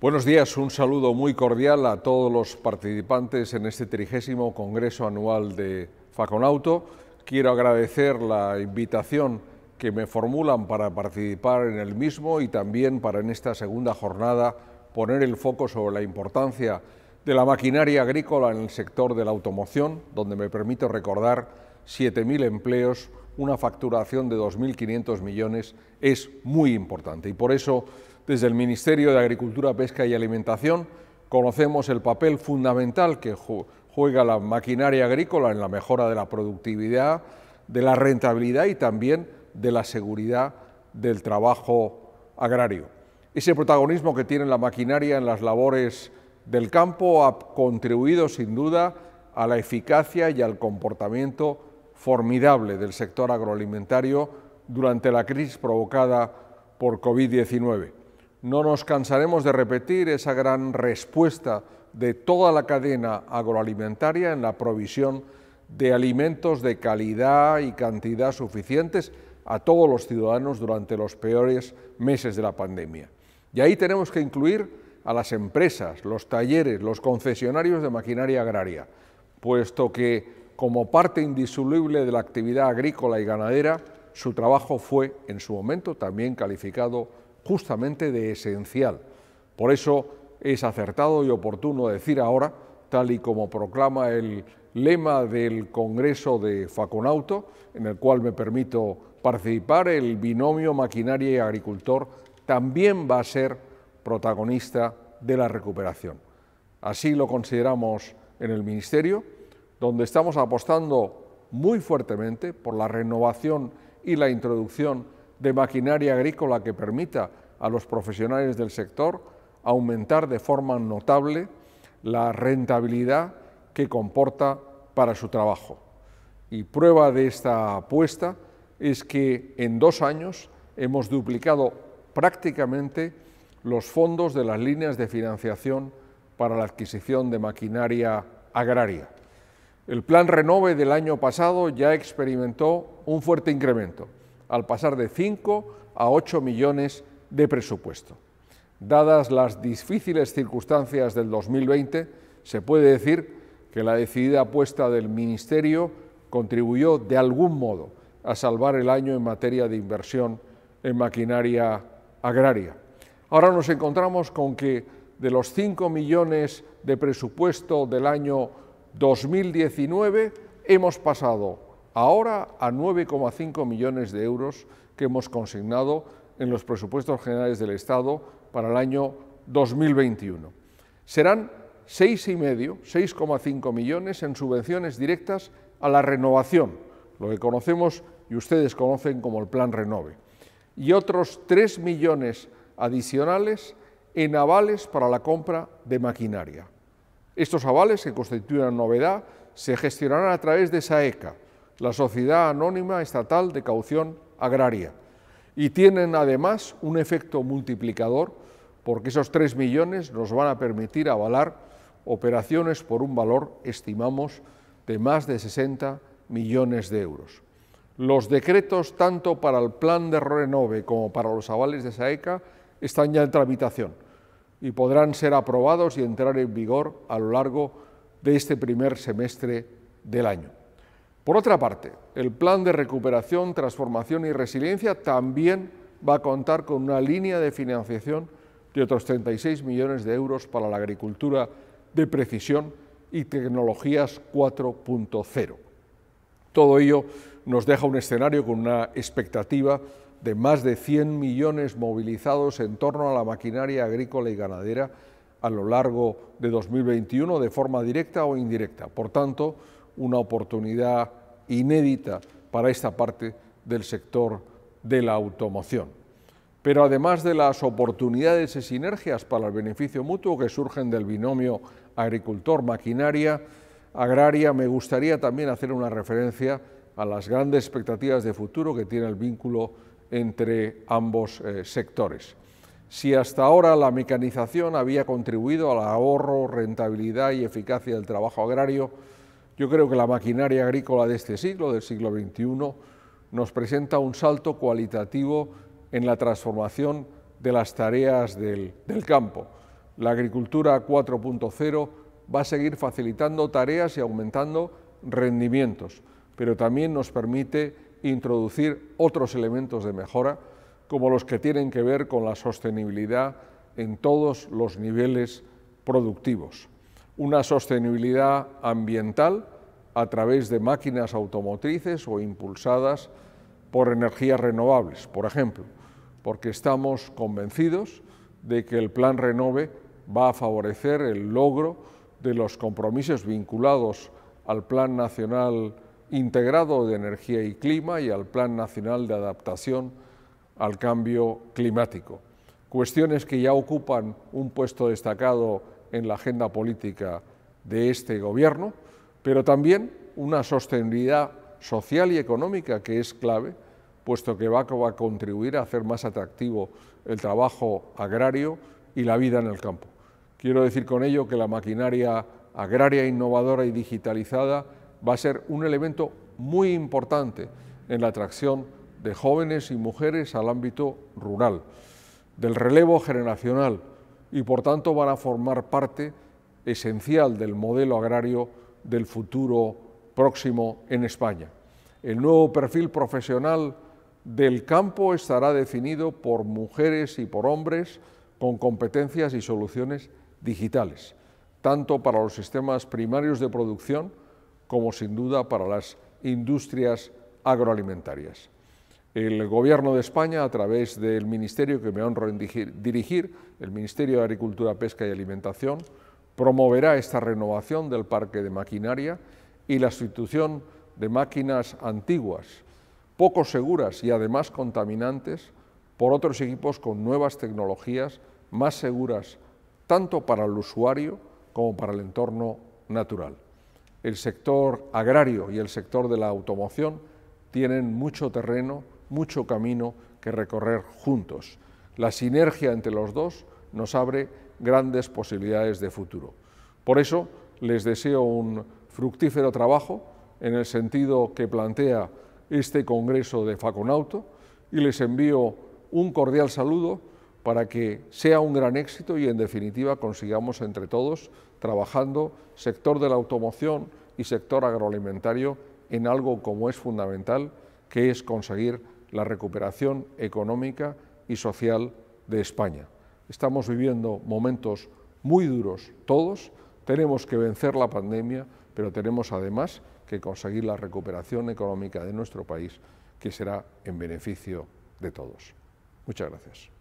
Buenos días, un saludo muy cordial a todos los participantes en este trigésimo Congreso Anual de Faconauto. Quiero agradecer la invitación que me formulan para participar en el mismo y también para en esta segunda jornada poner el foco sobre la importancia de la maquinaria agrícola en el sector de la automoción, donde me permito recordar 7.000 empleos una facturación de 2.500 millones es muy importante y por eso desde el Ministerio de Agricultura, Pesca y Alimentación conocemos el papel fundamental que juega la maquinaria agrícola en la mejora de la productividad, de la rentabilidad y también de la seguridad del trabajo agrario. Ese protagonismo que tiene la maquinaria en las labores del campo ha contribuido sin duda a la eficacia y al comportamiento formidable del sector agroalimentario durante la crisis provocada por COVID-19. No nos cansaremos de repetir esa gran respuesta de toda la cadena agroalimentaria en la provisión de alimentos de calidad y cantidad suficientes a todos los ciudadanos durante los peores meses de la pandemia. Y ahí tenemos que incluir a las empresas, los talleres, los concesionarios de maquinaria agraria, puesto que como parte indisoluble de la actividad agrícola y ganadera, su trabajo fue, en su momento, también calificado justamente de esencial. Por eso es acertado y oportuno decir ahora, tal y como proclama el lema del Congreso de Faconauto, en el cual me permito participar, el binomio maquinaria y agricultor también va a ser protagonista de la recuperación. Así lo consideramos en el Ministerio donde estamos apostando muy fuertemente por la renovación y la introducción de maquinaria agrícola que permita a los profesionales del sector aumentar de forma notable la rentabilidad que comporta para su trabajo. Y prueba de esta apuesta es que en dos años hemos duplicado prácticamente los fondos de las líneas de financiación para la adquisición de maquinaria agraria. El plan Renove del año pasado ya experimentó un fuerte incremento, al pasar de 5 a 8 millones de presupuesto. Dadas las difíciles circunstancias del 2020, se puede decir que la decidida apuesta del Ministerio contribuyó de algún modo a salvar el año en materia de inversión en maquinaria agraria. Ahora nos encontramos con que de los 5 millones de presupuesto del año 2019 hemos pasado ahora a 9,5 millones de euros que hemos consignado en los presupuestos generales del Estado para el año 2021. Serán 6,5, 6,5 millones en subvenciones directas a la renovación, lo que conocemos y ustedes conocen como el Plan Renove, y otros 3 millones adicionales en avales para la compra de maquinaria. Estos avales, que constituyen una novedad, se gestionarán a través de SAECA, la Sociedad Anónima Estatal de Caución Agraria, y tienen además un efecto multiplicador porque esos 3 millones nos van a permitir avalar operaciones por un valor, estimamos, de más de 60 millones de euros. Los decretos tanto para el plan de Renove como para los avales de SAECA están ya en tramitación y podrán ser aprobados y entrar en vigor a lo largo de este primer semestre del año. Por otra parte, el Plan de Recuperación, Transformación y Resiliencia también va a contar con una línea de financiación de otros 36 millones de euros para la agricultura de precisión y tecnologías 4.0. Todo ello nos deja un escenario con una expectativa de más de 100 millones movilizados en torno a la maquinaria agrícola y ganadera a lo largo de 2021 de forma directa o indirecta. Por tanto, una oportunidad inédita para esta parte del sector de la automoción. Pero además de las oportunidades y sinergias para el beneficio mutuo que surgen del binomio agricultor-maquinaria, agraria, me gustaría también hacer una referencia a las grandes expectativas de futuro que tiene el vínculo entre ambos eh, sectores. Si hasta ahora la mecanización había contribuido al ahorro, rentabilidad y eficacia del trabajo agrario, yo creo que la maquinaria agrícola de este siglo, del siglo XXI, nos presenta un salto cualitativo en la transformación de las tareas del, del campo. La agricultura 4.0 va a seguir facilitando tareas y aumentando rendimientos, pero también nos permite introducir otros elementos de mejora, como los que tienen que ver con la sostenibilidad en todos los niveles productivos. Una sostenibilidad ambiental a través de máquinas automotrices o impulsadas por energías renovables, por ejemplo, porque estamos convencidos de que el plan Renove va a favorecer el logro de los compromisos vinculados al Plan Nacional integrado de energía y clima y al Plan Nacional de Adaptación al Cambio Climático. Cuestiones que ya ocupan un puesto destacado en la agenda política de este Gobierno, pero también una sostenibilidad social y económica que es clave, puesto que va a contribuir a hacer más atractivo el trabajo agrario y la vida en el campo. Quiero decir con ello que la maquinaria agraria innovadora y digitalizada va a ser un elemento muy importante en la atracción de jóvenes y mujeres al ámbito rural, del relevo generacional y por tanto van a formar parte esencial del modelo agrario del futuro próximo en España. El nuevo perfil profesional del campo estará definido por mujeres y por hombres con competencias y soluciones digitales, tanto para los sistemas primarios de producción como sin duda para las industrias agroalimentarias. El Gobierno de España, a través del Ministerio que me honro dirigir, el Ministerio de Agricultura, Pesca y Alimentación, promoverá esta renovación del parque de maquinaria y la sustitución de máquinas antiguas, poco seguras y además contaminantes, por otros equipos con nuevas tecnologías más seguras tanto para el usuario como para el entorno natural el sector agrario y el sector de la automoción tienen mucho terreno, mucho camino que recorrer juntos. La sinergia entre los dos nos abre grandes posibilidades de futuro. Por eso les deseo un fructífero trabajo en el sentido que plantea este Congreso de Faconauto y les envío un cordial saludo para que sea un gran éxito y en definitiva consigamos entre todos, trabajando sector de la automoción y sector agroalimentario en algo como es fundamental, que es conseguir la recuperación económica y social de España. Estamos viviendo momentos muy duros todos, tenemos que vencer la pandemia, pero tenemos además que conseguir la recuperación económica de nuestro país, que será en beneficio de todos. Muchas gracias.